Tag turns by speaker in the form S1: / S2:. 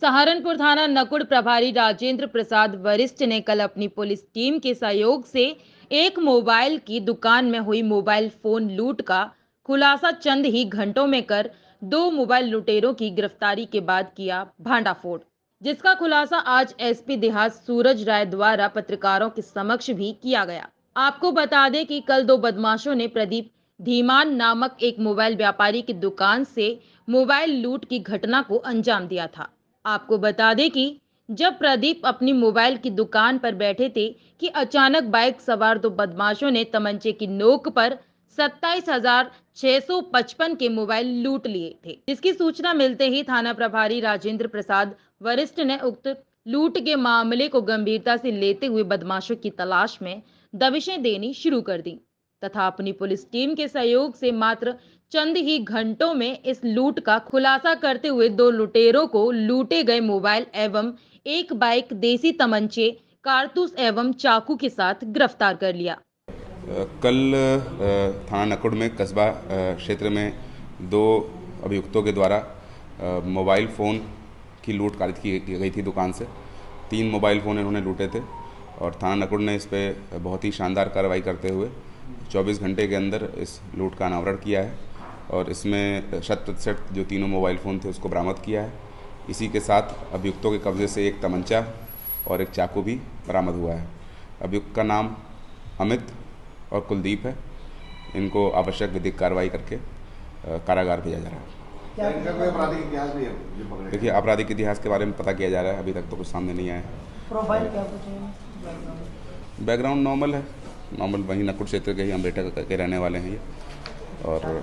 S1: सहारनपुर थाना नकुड़ प्रभारी राजेंद्र प्रसाद वरिष्ठ ने कल अपनी पुलिस टीम के सहयोग से एक मोबाइल की दुकान में हुई मोबाइल फोन लूट का खुलासा चंद ही घंटों में कर दो मोबाइल लुटेरों की गिरफ्तारी के बाद किया भांडाफोड़ जिसका खुलासा आज एसपी देहात सूरज राय द्वारा पत्रकारों के समक्ष भी किया गया आपको बता दें कि कल दो बदमाशों ने प्रदीप धीमान नामक एक मोबाइल व्यापारी की दुकान से मोबाइल लूट की घटना को अंजाम दिया था आपको बता दें कि जब प्रदीप अपनी मोबाइल की दुकान पर बैठे थे कि अचानक बाइक सवार दो बदमाशों ने तमंचे की नोक पर सत्ताईस हजार छह सौ पचपन के मोबाइल लूट लिए थे जिसकी सूचना मिलते ही थाना प्रभारी राजेंद्र प्रसाद वरिष्ठ ने उक्त लूट के मामले को गंभीरता से लेते हुए बदमाशों की तलाश में दबिशें देनी शुरू कर दी तथा अपनी पुलिस टीम के सहयोग से मात्र चंद ही घंटों में इस लूट का खुलासा करते हुए दो लुटेरों को लूटे गए मोबाइल एवं एक बाइक देसी तमंचे कारतूस एवं चाकू के साथ गिरफ्तार कर लिया
S2: कल थाना नकुड़ में कस्बा क्षेत्र में दो अभियुक्तों के द्वारा मोबाइल फ़ोन की लूट कारित की गई थी दुकान से तीन मोबाइल फ़ोन इन्होंने लूटे थे और थाना नकुड़ ने इस पर बहुत ही शानदार कार्रवाई करते हुए 24 घंटे के अंदर इस लूट का अनावरण किया है और इसमें शत प्रतिशत जो तीनों मोबाइल फ़ोन थे उसको बरामद किया है इसी के साथ अभियुक्तों के कब्ज़े से एक तमंचा और एक चाकू भी बरामद हुआ है अभियुक्त का नाम अमित और कुलदीप है इनको आवश्यक विधिक कार्रवाई करके कारागार भेजा जा रहा
S1: है देखिए आपराधिक
S2: इतिहास के बारे में पता किया जा रहा है अभी तक तो कुछ सामने नहीं आया है बैकग्राउंड नॉर्मल है नॉर्मल वहीं नकुट क्षेत्र के ही अमरेटा के रहने वाले हैं ये और